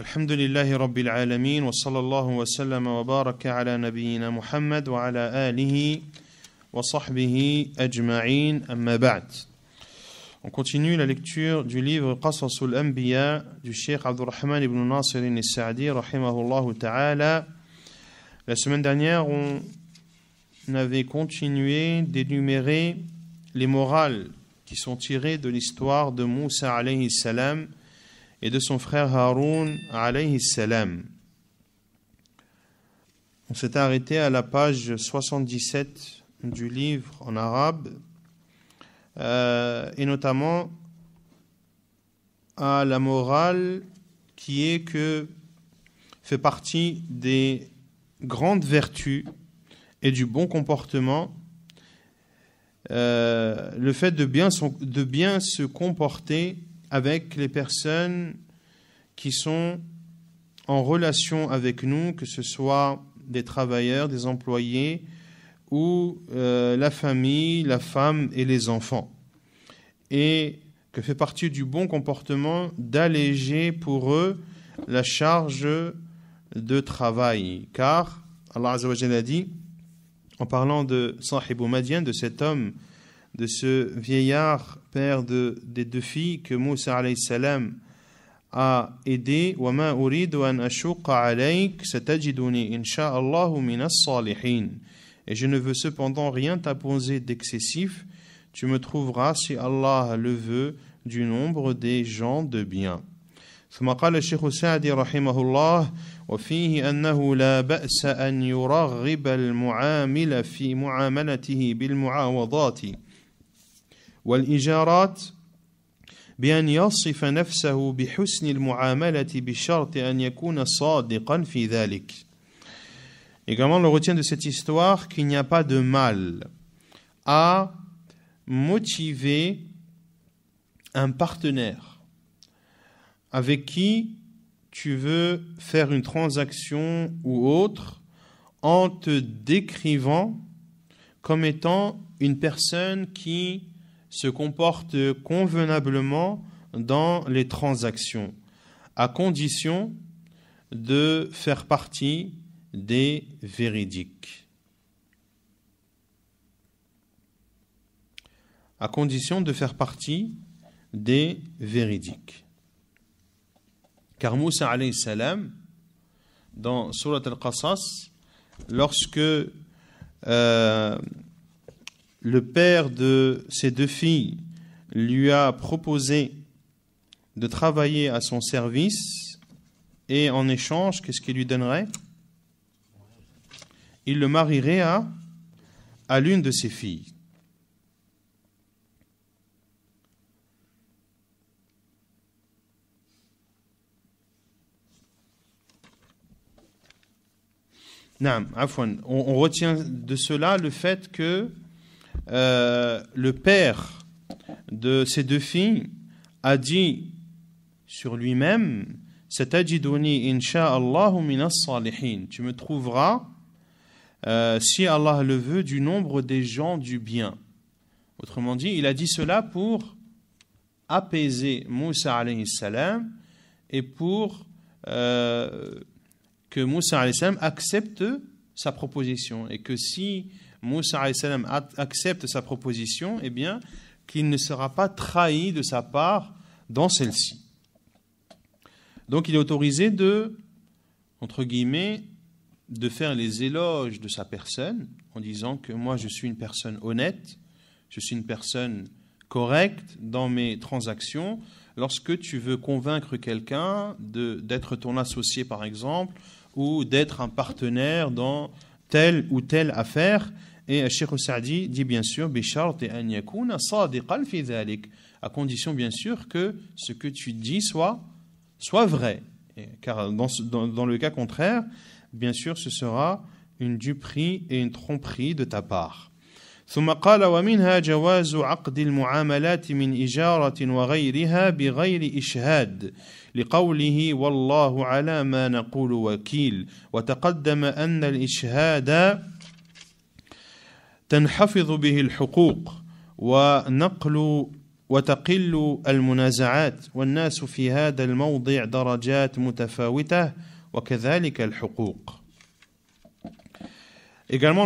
الحمد لله رب العالمين وصلى الله وسلم وبارك على نبينا محمد وعلى آله وصحبه أجمعين أما بعد On continue la lecture du livre Qasas al-Anbiya du Cheikh Abdurrahman ibn Nasir al-Sa'di rahimahullah ta'ala. La semaine dernière, on avait continué d'énumérer les morales qui sont tirées de l'histoire de Moussa alayhi salam et de son frère Haroun alayhi salam. On s'est arrêté à la page 77 du livre en arabe euh, et notamment à la morale qui est que fait partie des grandes vertus et du bon comportement euh, le fait de bien, de bien se comporter avec les personnes qui sont en relation avec nous, que ce soit des travailleurs, des employés ou euh, la famille, la femme et les enfants. Et que fait partie du bon comportement d'alléger pour eux la charge de travail. Car Allah a dit, en parlant de Sahibou Madian, de cet homme de ce vieillard, père de, des deux filles que Moussa salam a aidé. وَمَا أُرِيدُ أَنْ أَشُقَّ عَلَيْكَ سَتَجِدُنِي إِنْ شَاءَ اللَّهُ مِنَ الصَّالِحِينَ Et je ne veux cependant rien t'apposer d'excessif. Tu me trouveras, si Allah le veut, du nombre des gens de bien. ثم قال الشيخ السعدي رحمه الله وفيه أنه لا بأس أن يرغب المعامل في معاملته بالمعاوضات également Et on le retient de cette histoire qu'il n'y a pas de mal à motiver un partenaire avec qui tu veux faire une transaction ou autre en te décrivant comme étant une personne qui se comporte convenablement dans les transactions, à condition de faire partie des véridiques. À condition de faire partie des véridiques. Car Moussa alayhi dans Surat al-Qasas, lorsque euh, le père de ses deux filles lui a proposé de travailler à son service et en échange, qu'est-ce qu'il lui donnerait Il le marierait à, l'une de ses filles. on retient de cela le fait que euh, le père de ces deux filles a dit sur lui-même Tu me trouveras, euh, si Allah le veut, du nombre des gens du bien. Autrement dit, il a dit cela pour apaiser Moussa et pour euh, que Moussa accepte sa proposition et que si Moussa accepte sa proposition, eh bien, qu'il ne sera pas trahi de sa part dans celle-ci. Donc il est autorisé de, entre guillemets, de faire les éloges de sa personne en disant que moi je suis une personne honnête, je suis une personne correcte dans mes transactions. Lorsque tu veux convaincre quelqu'un d'être ton associé par exemple, ou d'être un partenaire dans telle ou telle affaire, et Cheikh euh, Saadi dit bien sûr, à condition bien sûr que ce que tu dis soit, soit vrai. Et, car dans, dans, dans, le cas contraire, bien sûr, ce sera une duperie et une tromperie de ta part. ثم قال ومنها جواز عقد المعاملات من إجارة وغيرها بغير إشهاد لقوله والله على ما نقول وكيل وتقدم أن الإشهاد Également, on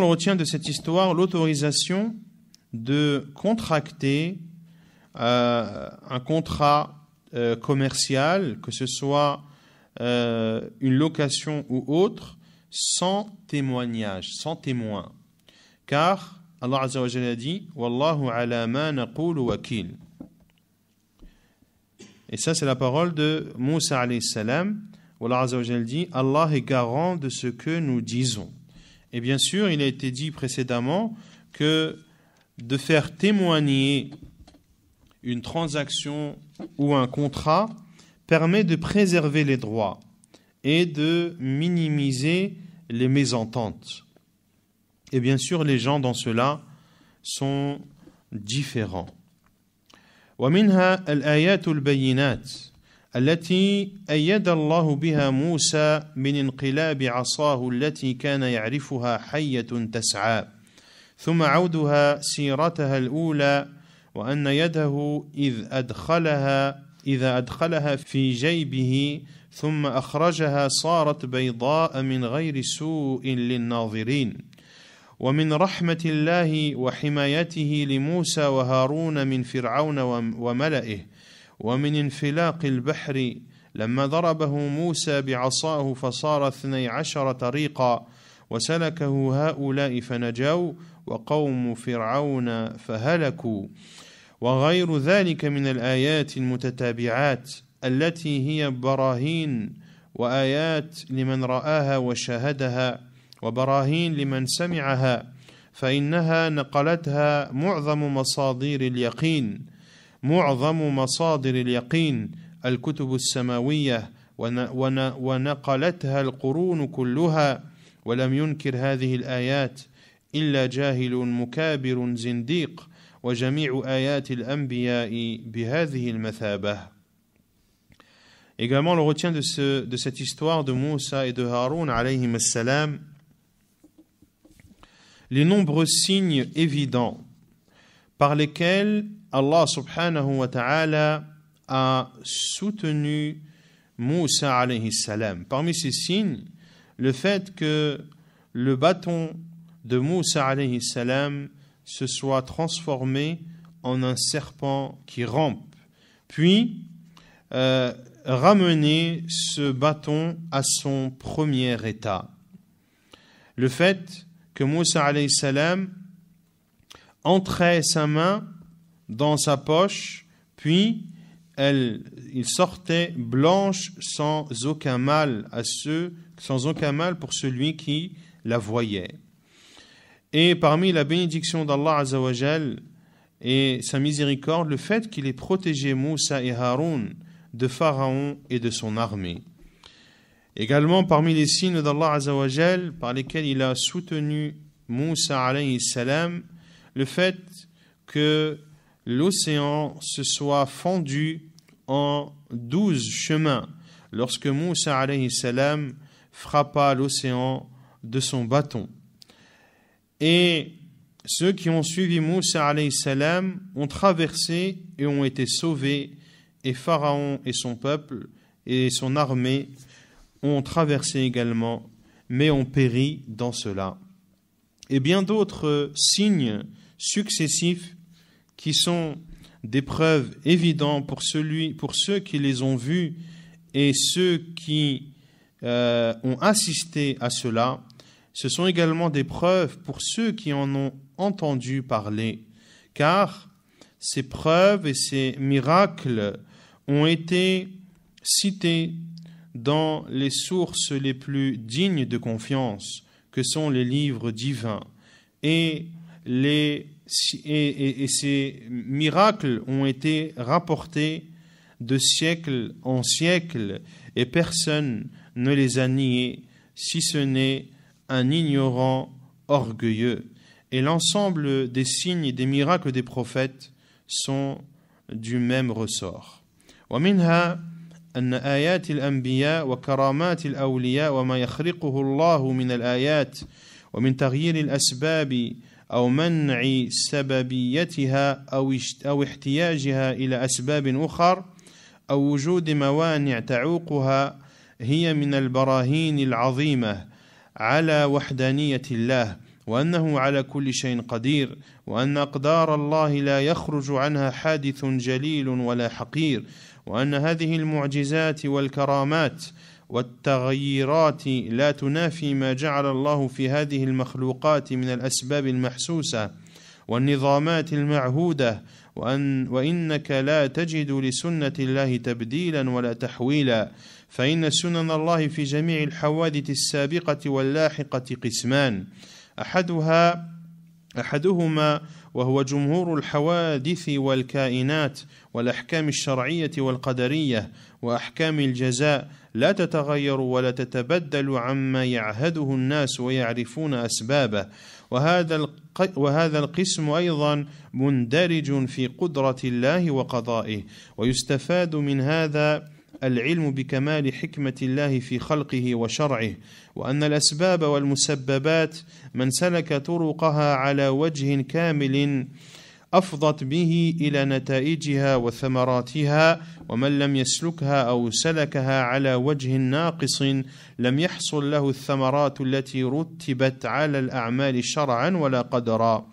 retient de cette histoire l'autorisation de contracter euh, un contrat euh, commercial, que ce soit euh, une location ou autre, sans témoignage, sans témoin car Allah a dit Wallahu ala ma naqulu wakil. Et ça, c'est la parole de Moussa alayhi salam. Allah Azza dit Allah est garant de ce que nous disons. Et bien sûr, il a été dit précédemment que de faire témoigner une transaction ou un contrat permet de préserver les droits et de minimiser les mésententes. Et bien sûr, les gens dans cela sont différents. ومنها الآيات البينات التي أيد الله بها موسى من انقلاب عصاه التي كان يعرفها حية تسعى ثم عودها سيرتها الأولى وأن يده إذ أدخلها إذا أدخلها في جيبه ثم أخرجها صارت بيضاء من غير سوء للناظرين ومن رحمة الله وحمايته لموسى وهارون من فرعون وملئه ومن انفلاق البحر لما ضربه موسى بعصاه فصار اثني عشر طريقا وسلكه هؤلاء فنجوا وقوم فرعون فهلكوا وغير ذلك من الآيات المتتابعات التي هي براهين وآيات لمن رآها وشاهدها وبراهين لمن سمعها فانها نقلتها معظم مصادر اليقين معظم مصادر اليقين الكتب السماويه ونقلتها القرون كلها ولم ينكر هذه الايات الا جاهل مكابر زنديق وجميع آيات الأنبياء بهذه المثابة. Également, on le retient de, ce, de cette histoire de Moussa et de Haroun alayhim salam les nombreux signes évidents par lesquels Allah subhanahu wa ta'ala a soutenu Moussa alayhi salam. Parmi ces signes, le fait que le bâton de Moussa alayhi salam se soit transformé en un serpent qui rampe, puis euh, ramener ce bâton à son premier état. Le fait que Moussa salam entrait sa main dans sa poche, puis elle, il sortait blanche sans aucun mal à ceux, sans aucun mal pour celui qui la voyait. Et parmi la bénédiction d'Allah Azzawajal et sa miséricorde, le fait qu'il ait protégé Moussa et Haroun de Pharaon et de son armée. Également parmi les signes d'Allah Azzawajal par lesquels il a soutenu Moussa alayhi salam, le fait que l'océan se soit fendu en douze chemins lorsque Moussa alayhi salam frappa l'océan de son bâton. Et ceux qui ont suivi Moussa alayhi salam ont traversé et ont été sauvés et Pharaon et son peuple et son armée ont traversé également, mais ont péri dans cela. Et bien d'autres signes successifs qui sont des preuves évidentes pour, celui, pour ceux qui les ont vus et ceux qui euh, ont assisté à cela, ce sont également des preuves pour ceux qui en ont entendu parler, car ces preuves et ces miracles ont été cités dans les sources les plus dignes de confiance, que sont les livres divins. Et, ces miracles ont été rapportés de siècle en siècle, et personne ne les a niés, si ce n'est un ignorant orgueilleux. Et l'ensemble des signes et des miracles des prophètes sont du même ressort. أن آيات الأنبياء وكرامات الأولياء وما يخرقه الله من الآيات ومن تغيير الأسباب أو منع سببيتها أو أو احتياجها إلى أسباب أخر أو وجود موانع تعوقها هي من البراهين العظيمة على وحدانية الله وأنه على كل شيء قدير وأن أقدار الله لا يخرج عنها حادث جليل ولا حقير وان هذه المعجزات والكرامات والتغييرات لا تنافي ما جعل الله في هذه المخلوقات من الاسباب المحسوسه والنظامات المعهوده وأن وإنك لا تجد لسنة الله تبديلا ولا تحويلا فإن سنن الله في جميع الحوادث السابقة واللاحقة قسمان أحدها أحدهما وهو جمهور الحوادث والكائنات والاحكام الشرعيه والقدريه واحكام الجزاء لا تتغير ولا تتبدل عما يعهده الناس ويعرفون اسبابه وهذا وهذا القسم ايضا مندرج في قدره الله وقضائه ويستفاد من هذا العلم بكمال حكمة الله في خلقه وشرعه وأن الأسباب والمسببات من سلك طرقها على وجه كامل أفضت به إلى نتائجها وثمراتها ومن لم يسلكها أو سلكها على وجه ناقص لم يحصل له الثمرات التي رتبت على الأعمال شرعا ولا قدرا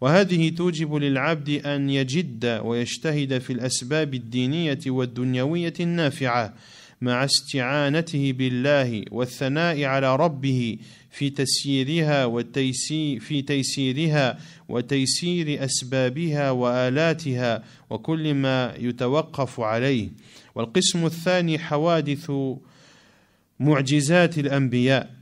وهذه توجب للعبد أن يجد ويجتهد في الأسباب الدينية والدنيوية النافعة مع استعانته بالله والثناء على ربه في تسييرها وتيسير في تيسيرها وتيسير أسبابها وآلاتها وكل ما يتوقف عليه والقسم الثاني حوادث معجزات الأنبياء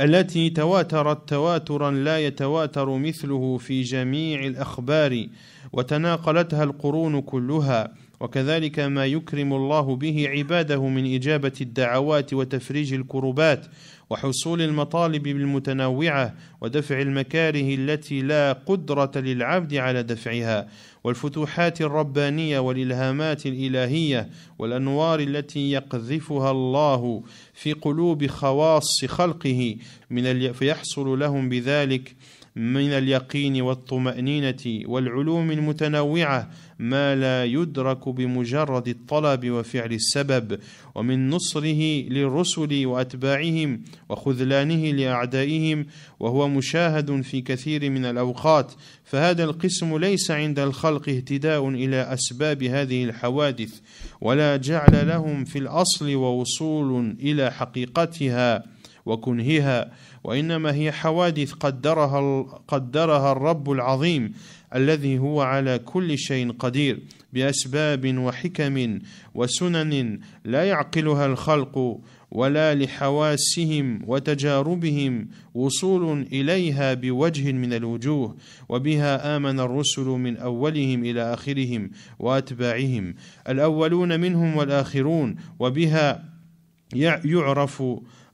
التي تواترت تواترا لا يتواتر مثله في جميع الاخبار وتناقلتها القرون كلها وكذلك ما يكرم الله به عباده من اجابه الدعوات وتفريج الكربات وحصول المطالب المتنوعه ودفع المكاره التي لا قدره للعبد على دفعها والفتوحات الربانيه والالهامات الالهيه والانوار التي يقذفها الله في قلوب خواص خلقه من فيحصل لهم بذلك من اليقين والطمأنينة والعلوم المتنوعة ما لا يدرك بمجرد الطلب وفعل السبب ومن نصره للرسل وأتباعهم وخذلانه لأعدائهم وهو مشاهد في كثير من الأوقات فهذا القسم ليس عند الخلق اهتداء إلى أسباب هذه الحوادث ولا جعل لهم في الأصل ووصول إلى حقيقتها وكنهها وإنما هي حوادث قدرها قدرها الرب العظيم الذي هو على كل شيء قدير بأسباب وحكم وسنن لا يعقلها الخلق ولا لحواسهم وتجاربهم وصول اليها بوجه من الوجوه وبها امن الرسل من اولهم الى اخرهم واتباعهم الاولون منهم والاخرون وبها يعرف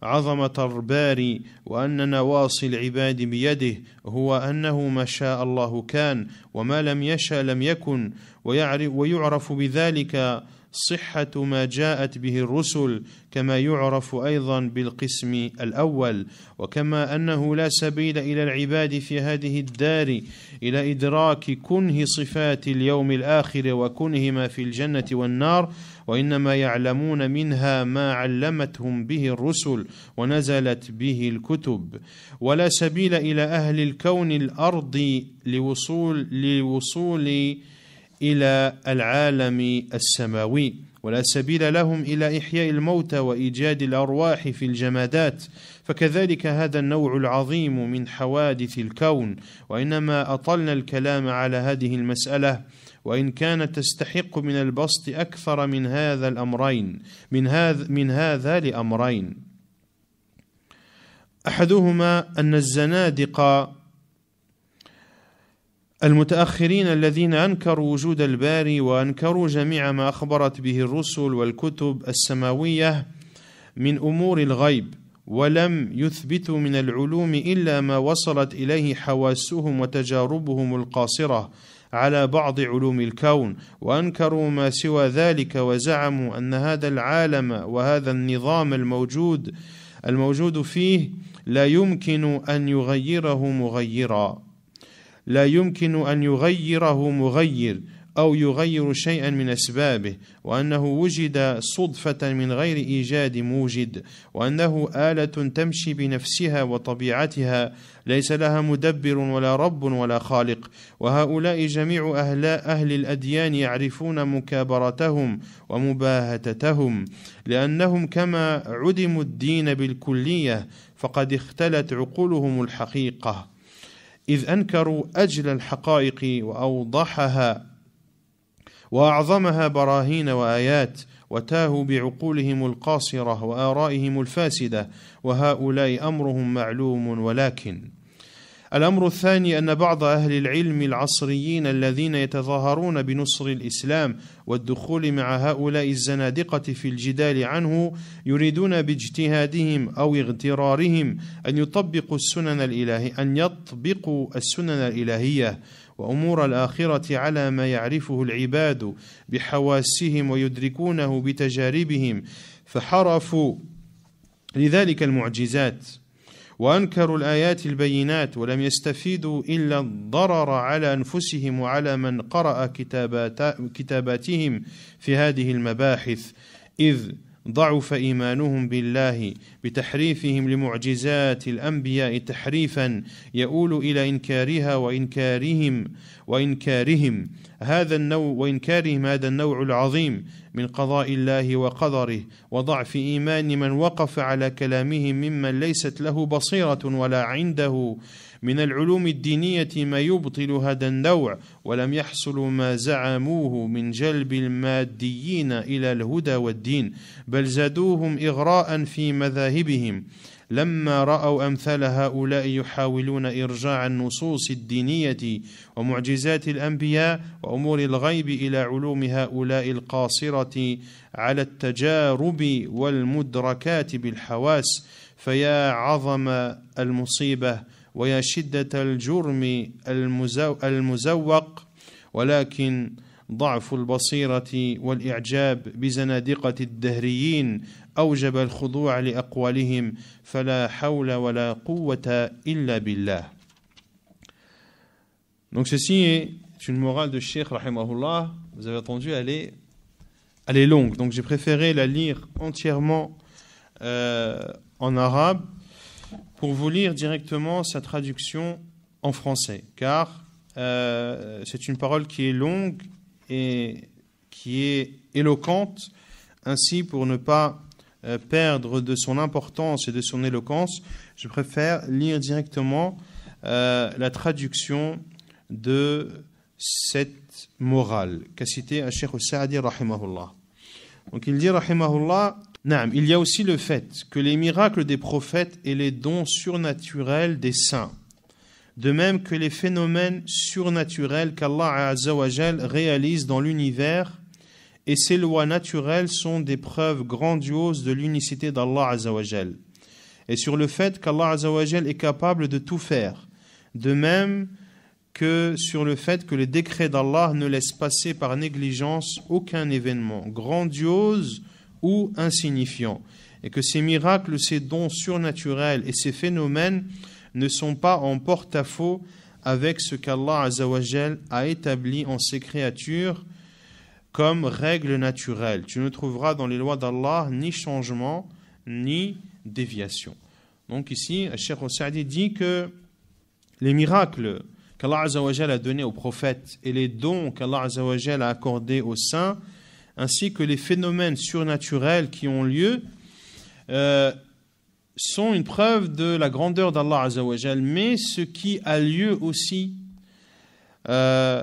عظمة الباري وأن نواصي العباد بيده هو أنه ما شاء الله كان وما لم يشأ لم يكن ويعرف بذلك صحة ما جاءت به الرسل كما يعرف أيضا بالقسم الأول وكما أنه لا سبيل إلى العباد في هذه الدار إلى إدراك كنه صفات اليوم الآخر وكنه ما في الجنة والنار وإنما يعلمون منها ما علمتهم به الرسل ونزلت به الكتب ولا سبيل إلى أهل الكون الأرضي لوصول لوصول إلى العالم السماوي ولا سبيل لهم إلى إحياء الموتى وإيجاد الأرواح في الجمادات فكذلك هذا النوع العظيم من حوادث الكون وإنما أطلنا الكلام على هذه المسألة وإن كانت تستحق من البسط أكثر من هذا الأمرين من هذا من هذا لأمرين أحدهما أن الزنادقة المتأخرين الذين أنكروا وجود الباري وأنكروا جميع ما أخبرت به الرسل والكتب السماوية من أمور الغيب ولم يثبتوا من العلوم إلا ما وصلت إليه حواسهم وتجاربهم القاصرة على بعض علوم الكون وانكروا ما سوى ذلك وزعموا ان هذا العالم وهذا النظام الموجود الموجود فيه لا يمكن ان يغيره مغيرا لا يمكن أن يغيره مغير أو يغير شيئا من أسبابه وأنه وجد صدفة من غير إيجاد موجد وأنه آلة تمشي بنفسها وطبيعتها ليس لها مدبر ولا رب ولا خالق وهؤلاء جميع أهل, أهل الأديان يعرفون مكابرتهم ومباهتتهم لأنهم كما عدموا الدين بالكلية فقد اختلت عقولهم الحقيقة إذ أنكروا أجل الحقائق وأوضحها وأعظمها براهين وآيات وتاهوا بعقولهم القاصرة وآرائهم الفاسدة وهؤلاء أمرهم معلوم ولكن الأمر الثاني أن بعض أهل العلم العصريين الذين يتظاهرون بنصر الإسلام والدخول مع هؤلاء الزنادقة في الجدال عنه يريدون باجتهادهم أو اغترارهم أن يطبقوا السنن الإلهية أن يطبقوا السنن الإلهية وامور الاخره على ما يعرفه العباد بحواسهم ويدركونه بتجاربهم فحرفوا لذلك المعجزات وانكروا الايات البينات ولم يستفيدوا الا الضرر على انفسهم وعلى من قرا كتابات كتاباتهم في هذه المباحث اذ ضعف ايمانهم بالله بتحريفهم لمعجزات الانبياء تحريفا يؤول الى انكارها وانكارهم وانكارهم هذا النوع وانكارهم هذا النوع العظيم من قضاء الله وقدره وضعف ايمان من وقف على كلامهم ممن ليست له بصيره ولا عنده من العلوم الدينية ما يبطل هذا النوع ولم يحصل ما زعموه من جلب الماديين إلى الهدى والدين بل زادوهم إغراء في مذاهبهم لما راوا امثال هؤلاء يحاولون ارجاع النصوص الدينيه ومعجزات الانبياء وامور الغيب الى علوم هؤلاء القاصره على التجارب والمدركات بالحواس فيا عظم المصيبه ويا شدة الجرم المزوق ولكن ضعف البصيرة والإعجاب بزنادقة الدهريين أوجب الخضوع لأقوالهم فلا حول ولا قوة إلا بالله Donc ceci est une morale de Sheikh Rahimahullah. Vous avez entendu, elle est, elle est longue. Donc j'ai préféré la lire entièrement euh, en arabe pour vous lire directement sa traduction en français, car euh, c'est une parole qui est longue et qui est éloquente. Ainsi, pour ne pas euh, perdre de son importance et de son éloquence, je préfère lire directement euh, la traduction de cette morale qu'a citée Cheikh Saadi rahimahullah. Donc il dit rahimahullah il y a aussi le fait que les miracles des prophètes et les dons surnaturels des saints, de même que les phénomènes surnaturels qu'Allah réalise dans l'univers et ses lois naturelles sont des preuves grandioses de l'unicité d'Allah et sur le fait qu'Allah est capable de tout faire, de même que sur le fait que les décrets d'Allah ne laissent passer par négligence aucun événement grandiose ou insignifiant, et que ces miracles, ces dons surnaturels et ces phénomènes ne sont pas en porte-à-faux avec ce qu'Allah a établi en ses créatures comme règle naturelle. Tu ne trouveras dans les lois d'Allah ni changement ni déviation. Donc ici, Cheikh Osadi dit que les miracles qu'Allah a donnés aux prophètes et les dons qu'Allah a accordés aux saints ainsi que les phénomènes surnaturels qui ont lieu, euh, sont une preuve de la grandeur d'Allah azawajal. mais ce qui a lieu aussi euh,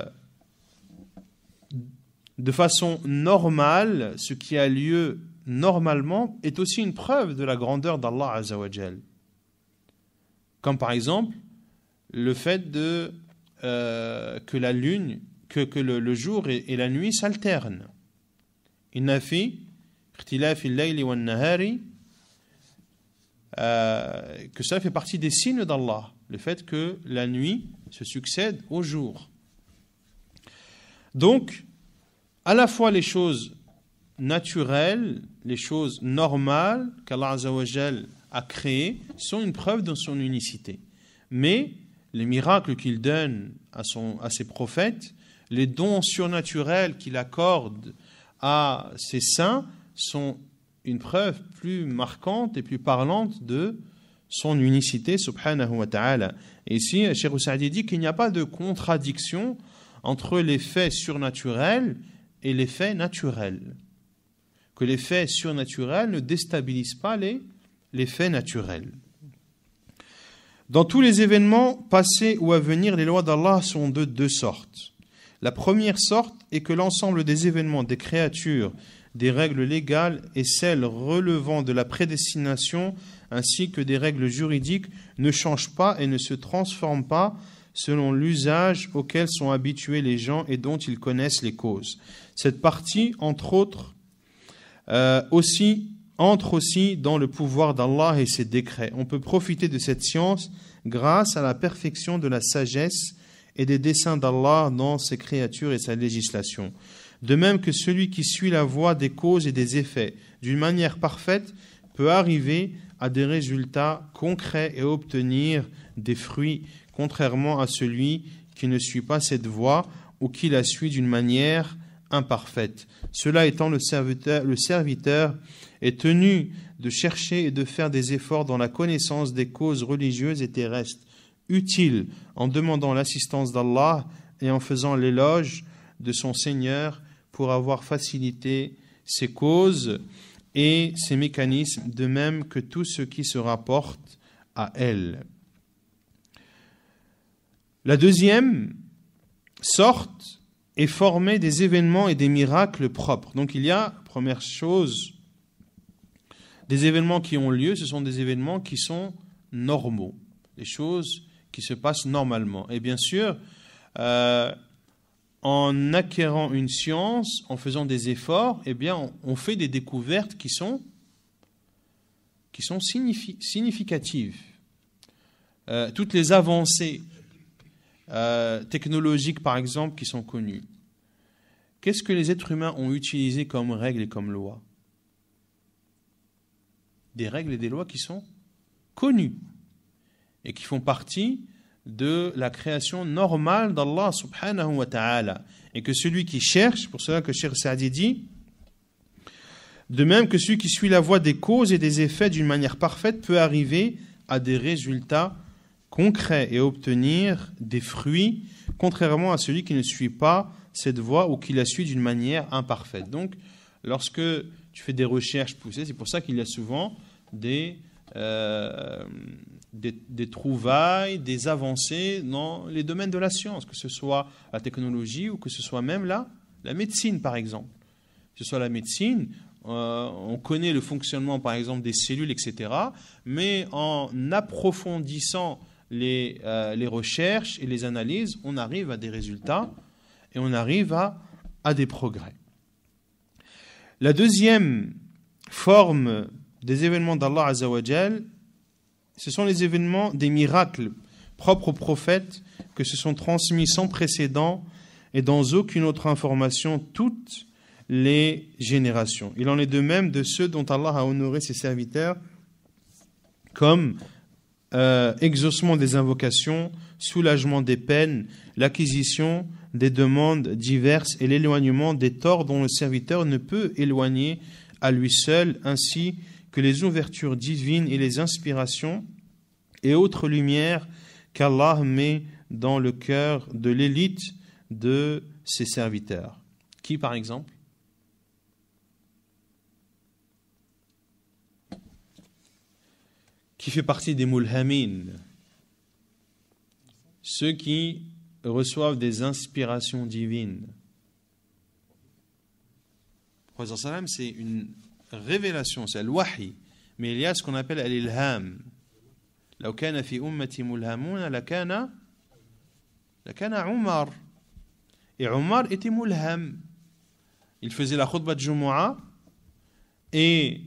de façon normale, ce qui a lieu normalement est aussi une preuve de la grandeur d'Allah azawajal. Comme par exemple le fait euh, que la lune, que, le, jour et la nuit s'alternent que cela fait partie des signes d'Allah, le fait que la nuit se succède au jour. Donc, à la fois les choses naturelles, les choses normales qu'Allah a créées sont une preuve de son unicité. Mais les miracles qu'il donne à, son, à ses prophètes, les dons surnaturels qu'il accorde à ces saints sont une preuve plus marquante et plus parlante de son unicité, subhanahu Et ici, Cheikh Oussadi dit qu'il n'y a pas de contradiction entre les faits surnaturels et les faits naturels. Que les faits surnaturels ne déstabilisent pas les, les faits naturels. Dans tous les événements passés ou à venir, les lois d'Allah sont de deux sortes. La première sorte et que l'ensemble des événements, des créatures, des règles légales et celles relevant de la prédestination, ainsi que des règles juridiques, ne changent pas et ne se transforment pas selon l'usage auquel sont habitués les gens et dont ils connaissent les causes. Cette partie, entre autres, euh, aussi, entre aussi dans le pouvoir d'Allah et ses décrets. On peut profiter de cette science grâce à la perfection de la sagesse et des desseins d'Allah dans ses créatures et sa législation. De même que celui qui suit la voie des causes et des effets d'une manière parfaite peut arriver à des résultats concrets et obtenir des fruits, contrairement à celui qui ne suit pas cette voie ou qui la suit d'une manière imparfaite. Cela étant, le serviteur, le serviteur est tenu de chercher et de faire des efforts dans la connaissance des causes religieuses et terrestres utile en demandant l'assistance d'Allah et en faisant l'éloge de son Seigneur pour avoir facilité ses causes et ses mécanismes, de même que tout ce qui se rapporte à elle. La deuxième sorte est formée des événements et des miracles propres. Donc il y a, première chose, des événements qui ont lieu, ce sont des événements qui sont normaux, des choses qui se passe normalement. Et bien sûr, euh, en acquérant une science, en faisant des efforts, eh bien, on, fait des découvertes qui sont, qui sont significatives. Euh, toutes les avancées euh, technologiques, par exemple, qui sont connues. Qu'est-ce que les êtres humains ont utilisé comme règles et comme lois Des règles et des lois qui sont connues et qui font partie de la création normale d'Allah subhanahu wa ta'ala. Et que celui qui cherche, pour cela que Cheikh Saadi dit, de même que celui qui suit la voie des causes et des effets d'une manière parfaite peut arriver à des résultats concrets et obtenir des fruits, contrairement à celui qui ne suit pas cette voie ou qui la suit d'une manière imparfaite. Donc, lorsque tu fais des recherches poussées, c'est pour ça qu'il y a souvent des, euh, des, trouvailles, des avancées dans les domaines de la science, que ce soit la technologie ou que ce soit même la, la médecine, par exemple. Que ce soit la médecine, euh, on connaît le fonctionnement, par exemple, des cellules, etc. Mais en approfondissant les, euh, les recherches et les analyses, on arrive à des résultats et on arrive à, à des progrès. La deuxième forme des événements d'Allah Azzawajal, ce sont les événements des miracles propres aux prophètes que se sont transmis sans précédent et dans aucune autre information toutes les générations. Il en est de même de ceux dont Allah a honoré ses serviteurs comme euh, exaucement des invocations, soulagement des peines, l'acquisition des demandes diverses et l'éloignement des torts dont le serviteur ne peut éloigner à lui seul, ainsi les ouvertures divines et les inspirations et autres lumières qu'Allah met dans le cœur de l'élite de ses serviteurs. Qui par exemple Qui fait partie des mulhamin Ceux qui reçoivent des inspirations divines. Le c'est une révélation, c'est le wahi mais il y a ce qu'on appelle l'ilham et était mulham il faisait la khutbah de Jumu'ah et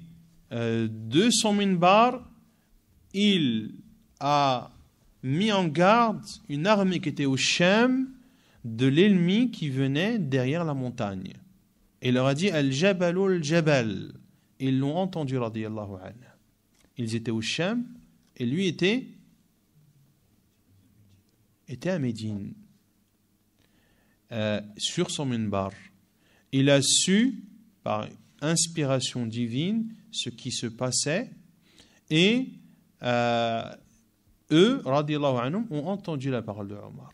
200 euh, de son minbar il a mis en garde une armée qui était au Shem de l'ennemi qui venait derrière la montagne et il leur a dit al-jabalul jabal ils l'ont entendu, radiallahu anhu. Ils étaient au Shem et lui était, était à Médine. Euh, sur son minbar. Il a su, par inspiration divine, ce qui se passait, et euh, eux, radiallahu anhum, ont entendu la parole de Omar.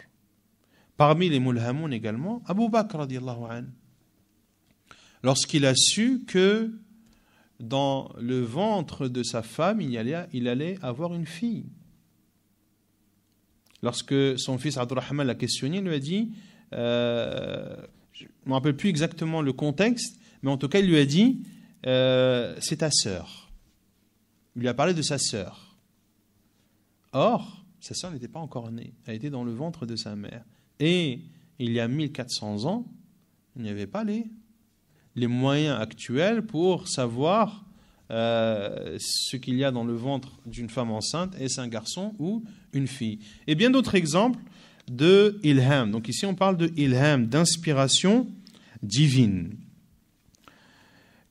Parmi les mulhamoun également, Abu Bakr, radiallahu anhu, lorsqu'il a su que dans le ventre de sa femme, il allait, avoir une fille. Lorsque son fils Abdurrahman l'a questionné, il lui a dit, euh, je ne me rappelle plus exactement le contexte, mais en tout cas, il lui a dit, euh, c'est ta sœur. Il lui a parlé de sa sœur. Or, sa sœur n'était pas encore née, elle était dans le ventre de sa mère. Et il y a 1400 ans, il n'y avait pas les les moyens actuels pour savoir euh, ce qu'il y a dans le ventre d'une femme enceinte, est-ce un garçon ou une fille Et bien d'autres exemples de ilham. Donc ici on parle de ilham, d'inspiration divine.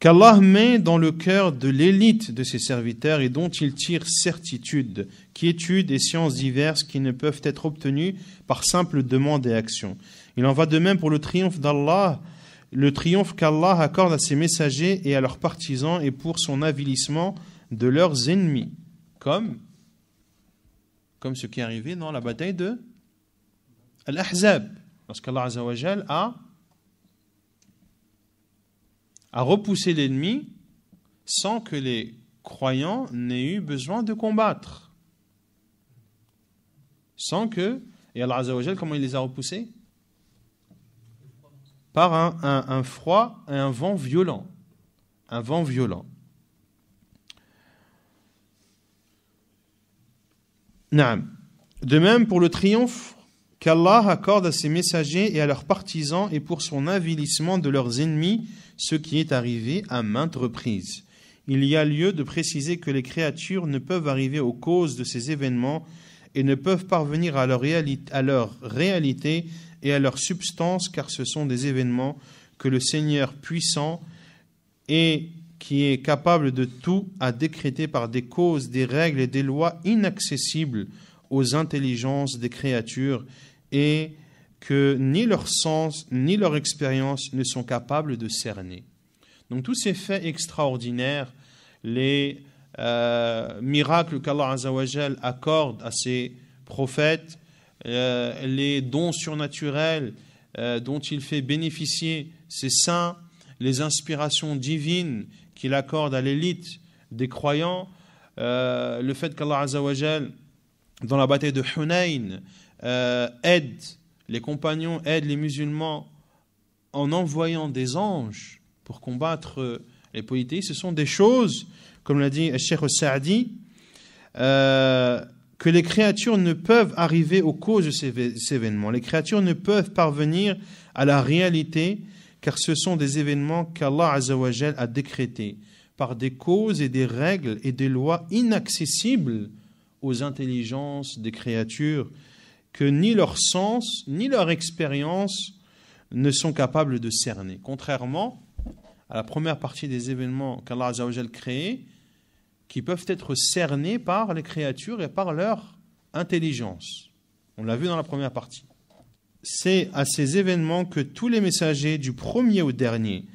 Qu'Allah met dans le cœur de l'élite de ses serviteurs et dont il tire certitude, quiétude et sciences diverses qui ne peuvent être obtenues par simple demande et action. Il en va de même pour le triomphe d'Allah le triomphe qu'Allah accorde à ses messagers et à leurs partisans et pour son avilissement de leurs ennemis, comme, comme ce qui est arrivé dans la bataille de Al-Ahzab, lorsqu'Allah a, a repoussé l'ennemi sans que les croyants n'aient eu besoin de combattre. Sans que, et Allah comment il les a repoussés par un, froid et un vent violent. Un vent violent. De même pour le triomphe qu'Allah accorde à ses messagers et à leurs partisans et pour son avilissement de leurs ennemis, ce qui est arrivé à maintes reprises. Il y a lieu de préciser que les créatures ne peuvent arriver aux causes de ces événements et ne peuvent parvenir à à leur réalité et à leur substance, car ce sont des événements que le Seigneur puissant et qui est capable de tout a décrété par des causes, des règles et des lois inaccessibles aux intelligences des créatures et que ni leur sens ni leur expérience ne sont capables de cerner. Donc tous ces faits extraordinaires, les euh, miracles qu'Allah accorde à ses prophètes, euh, les dons surnaturels euh, dont il fait bénéficier ses saints, les inspirations divines qu'il accorde à l'élite des croyants, euh, le fait qu'Allah Azzawajal, dans la bataille de Hunayn, aide les compagnons, aide les musulmans en envoyant des anges pour combattre les polythéistes, ce sont des choses, comme l'a dit Sheikh Saadi, euh, que les créatures ne peuvent arriver aux causes de ces événements. Les créatures ne peuvent parvenir à la réalité car ce sont des événements qu'Allah a décrété par des causes et des règles et des lois inaccessibles aux intelligences des créatures que ni leur sens ni leur expérience ne sont capables de cerner. Contrairement à la première partie des événements qu'Allah a crée, qui peuvent être cernés par les créatures et par leur intelligence. On l'a vu dans la première partie. C'est à ces événements que tous les messagers, du premier au dernier,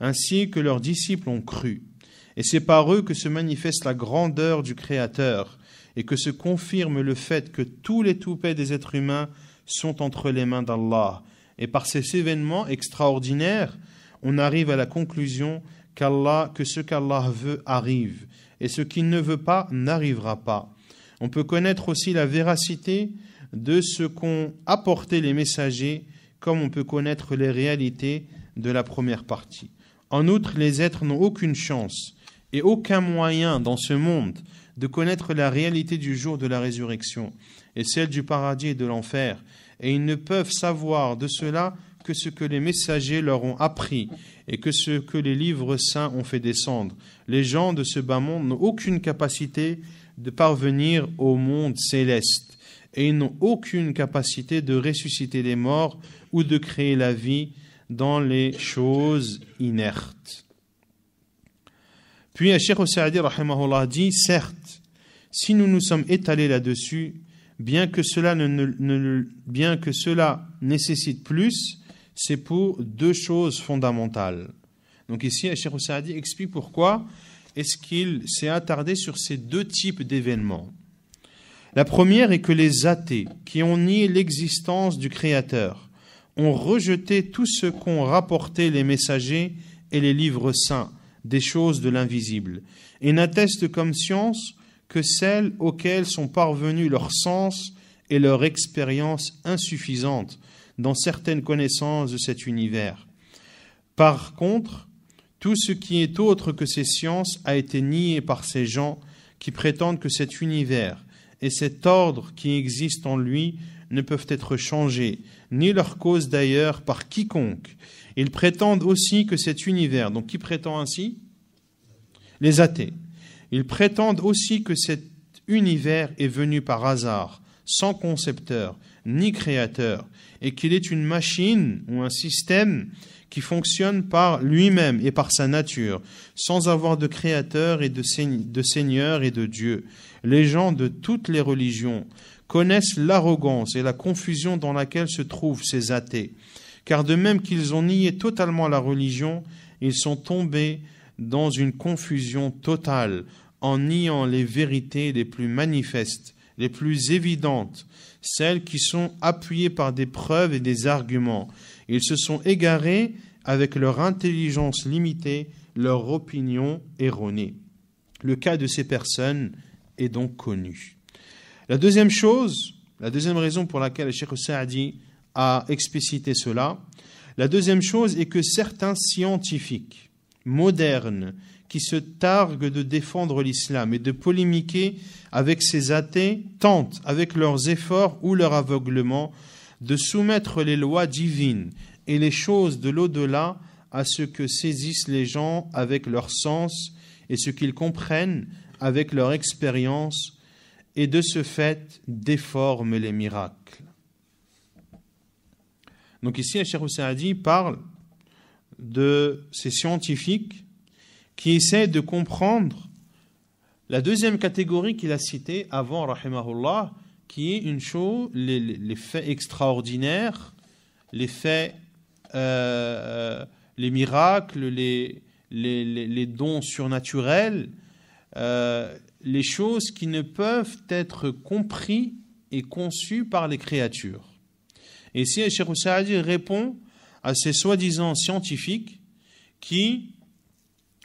ainsi que leurs disciples, ont cru. Et c'est par eux que se manifeste la grandeur du Créateur, et que se confirme le fait que tous les toupets des êtres humains sont entre les mains d'Allah. Et par ces événements extraordinaires, on arrive à la conclusion qu'Allah, que ce qu'Allah veut arrive, et ce qu'il ne veut pas n'arrivera pas. On peut connaître aussi la véracité de ce qu'ont apporté les messagers, comme on peut connaître les réalités de la première partie. En outre, les êtres n'ont aucune chance et aucun moyen dans ce monde de connaître la réalité du jour de la résurrection et celle du paradis et de l'enfer, et ils ne peuvent savoir de cela que ce que les messagers leur ont appris et que ce que les livres saints ont fait descendre. Les gens de ce bas monde n'ont aucune capacité de parvenir au monde céleste et ils n'ont aucune capacité de ressusciter les morts ou de créer la vie dans les choses inertes. Puis Cheikh Sa'adi dit certes, si nous nous sommes étalés là-dessus, bien que cela bien que cela nécessite plus, c'est pour deux choses fondamentales. Donc ici, Cheikh Saadi explique pourquoi est-ce qu'il s'est attardé sur ces deux types d'événements. La première est que les athées qui ont nié l'existence du Créateur ont rejeté tout ce qu'ont rapporté les messagers et les livres saints des choses de l'invisible, et n'attestent comme science que celles auxquelles sont parvenus leur sens et leur expérience insuffisantes, dans certaines connaissances de cet univers. Par contre, tout ce qui est autre que ces sciences a été nié par ces gens qui prétendent que cet univers et cet ordre qui existe en lui ne peuvent être changés, ni leur cause d'ailleurs par quiconque. Ils prétendent aussi que cet univers, donc qui prétend ainsi Les athées. Ils prétendent aussi que cet univers est venu par hasard, sans concepteur, ni créateur, et qu'il est une machine ou un système qui fonctionne par lui-même et par sa nature, sans avoir de créateur et de, seigneur et de Dieu. Les gens de toutes les religions connaissent l'arrogance et la confusion dans laquelle se trouvent ces athées, car de même qu'ils ont nié totalement la religion, ils sont tombés dans une confusion totale en niant les vérités les plus manifestes les plus évidentes, celles qui sont appuyées par des preuves et des arguments. Ils se sont égarés avec leur intelligence limitée, leur opinion erronée. Le cas de ces personnes est donc connu. La deuxième chose, la deuxième raison pour laquelle Cheikh Saadi a explicité cela, la deuxième chose est que certains scientifiques modernes qui se targuent de défendre l'islam et de polémiquer avec ces athées tentent, avec leurs efforts ou leur aveuglement, de soumettre les lois divines et les choses de l'au-delà à ce que saisissent les gens avec leur sens et ce qu'ils comprennent avec leur expérience, et de ce fait déforment les miracles. Donc ici, cher Hussein parle de ces scientifiques qui essaie de comprendre la deuxième catégorie qu'il a citée avant, rahimahullah, qui est une chose, les, faits extraordinaires, les faits, euh, euh, les miracles, les, les, dons surnaturels, euh, les choses qui ne peuvent être compris et conçues par les créatures. Et si Cheikh répond à ces soi-disant scientifiques qui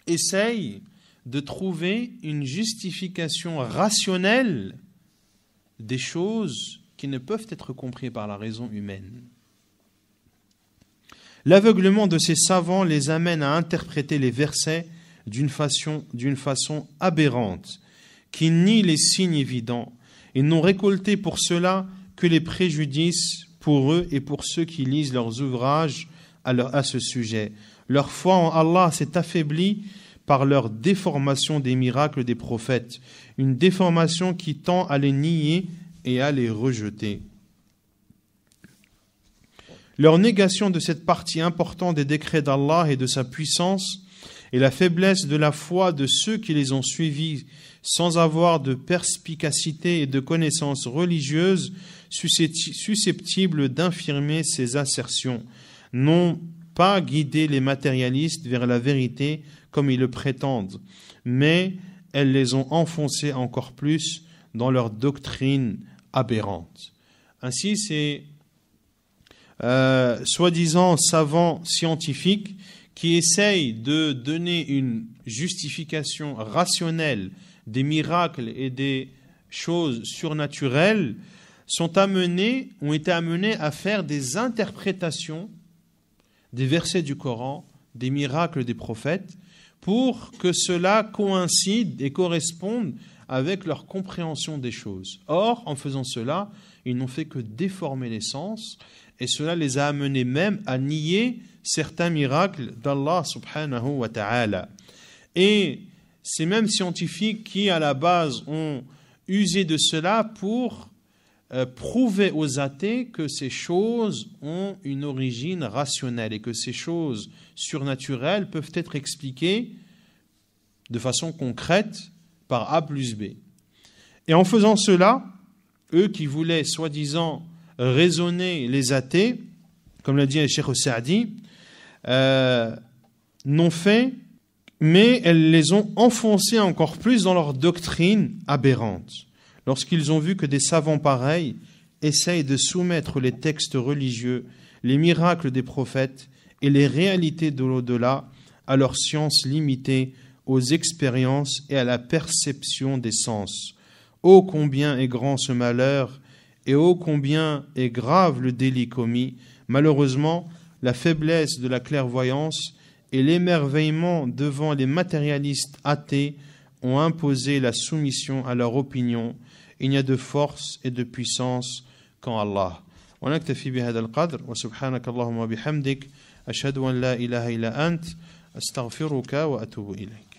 essaye de trouver une justification rationnelle des choses qui ne peuvent être comprises par la raison humaine. L'aveuglement de ces savants les amène à interpréter les versets d'une façon, façon, aberrante, qui nie les signes évidents. Ils n'ont récolté pour cela que les préjudices pour eux et pour ceux qui lisent leurs ouvrages à ce sujet. Leur foi en Allah s'est affaiblie par leur déformation des miracles des prophètes, une déformation qui tend à les nier et à les rejeter. Leur négation de cette partie importante des décrets d'Allah et de sa puissance et la faiblesse de la foi de ceux qui les ont suivis sans avoir de perspicacité et de connaissances religieuses susceptibles d'infirmer ces assertions. Non pas guider les matérialistes vers la vérité comme ils le prétendent, mais elles les ont enfoncés encore plus dans leur doctrine aberrante. Ainsi, ces euh, soi-disant savants scientifiques qui essayent de donner une justification rationnelle des miracles et des choses surnaturelles sont amenés, ont été amenés à faire des interprétations des versets du Coran, des miracles des prophètes, pour que cela coïncide et corresponde avec leur compréhension des choses. Or, en faisant cela, ils n'ont fait que déformer les sens, et cela les a amenés même à nier certains miracles d'Allah subhanahu wa ta'ala. Et ces mêmes scientifiques qui, à la base, ont usé de cela pour euh, prouver aux athées que ces choses ont une origine rationnelle et que ces choses surnaturelles peuvent être expliquées de façon concrète par A plus B. Et en faisant cela, eux qui voulaient soi-disant raisonner les athées, comme l'a dit le Cheikh euh, n'ont fait, mais elles les ont enfoncés encore plus dans leur doctrine aberrante lorsqu'ils ont vu que des savants pareils essayent de soumettre les textes religieux, les miracles des prophètes et les réalités de l'au-delà à leur science limitée, aux expériences et à la perception des sens. Ô combien est grand ce malheur et ô combien est grave le délit commis. Malheureusement, la faiblesse de la clairvoyance et l'émerveillement devant les matérialistes athées ont imposé la soumission à leur opinion il n'y a de force et de puissance qu'en Allah. ونكتفي بهذا القدر وسبحانك اللهم وبحمدك أشهد أن لا إله إلا أنت أستغفرك وأتوب إليك